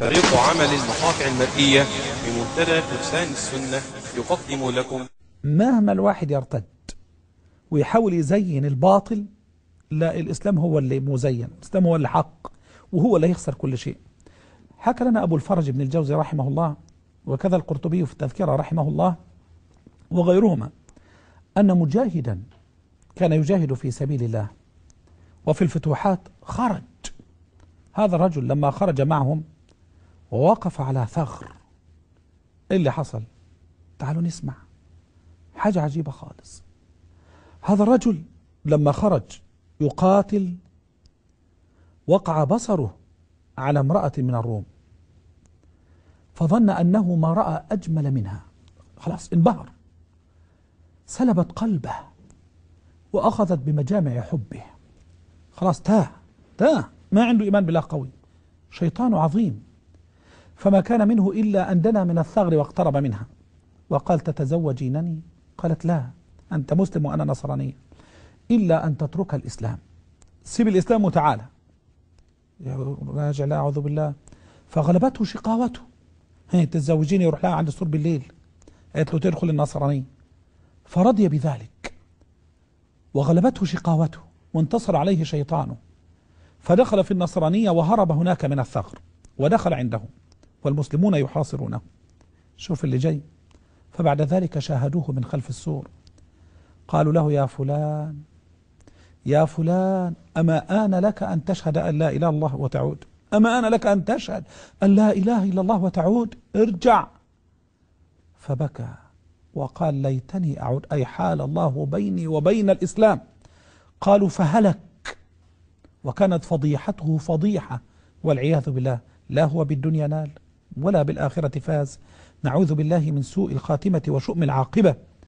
فريق عمل المقاطع المرئية بمنتدى فرسان السنة يقدم لكم مهما الواحد يرتد ويحاول يزين الباطل لا الإسلام هو اللي مزين الإسلام هو اللي حق وهو اللي يخسر كل شيء حكى لنا أبو الفرج بن الجوزي رحمه الله وكذا القرطبي في التذكرة رحمه الله وغيرهما أن مجاهدا كان يجاهد في سبيل الله وفي الفتوحات خرج هذا الرجل لما خرج معهم ووقف على ثغر ايه اللي حصل تعالوا نسمع حاجة عجيبة خالص هذا الرجل لما خرج يقاتل وقع بصره على امرأة من الروم فظن أنه ما رأى أجمل منها خلاص انبهر سلبت قلبه وأخذت بمجامع حبه خلاص تاه تاه ما عنده إيمان بالله قوي شيطان عظيم فما كان منه إلا أن دنا من الثغر واقترب منها وقال تتزوجينني قالت لا أنت مسلم وأنا نصرانية إلا أن تترك الإسلام سيب الإسلام وتعالى راجع لا أعوذ بالله فغلبته شقاوته هي تتزوجيني يروح لها عند السور بالليل قالت له تدخل النصرانية فرضي بذلك وغلبته شقاوته وانتصر عليه شيطانه فدخل في النصرانية وهرب هناك من الثغر ودخل عندهم والمسلمون يحاصرونه شوف اللي جاي فبعد ذلك شاهدوه من خلف السور قالوا له يا فلان يا فلان أما آن لك أن تشهد أن لا إله إلا الله وتعود أما آن لك أن تشهد أن لا إله إلا الله وتعود ارجع فبكى وقال ليتني أعود أي حال الله بيني وبين الإسلام قالوا فهلك وكانت فضيحته فضيحة والعياذ بالله لا هو بالدنيا نال ولا بالآخرة فاز نعوذ بالله من سوء الخاتمة وشؤم العاقبة